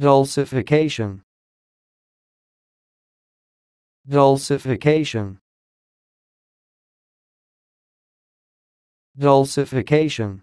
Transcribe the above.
Dulcification Dulcification Dulcification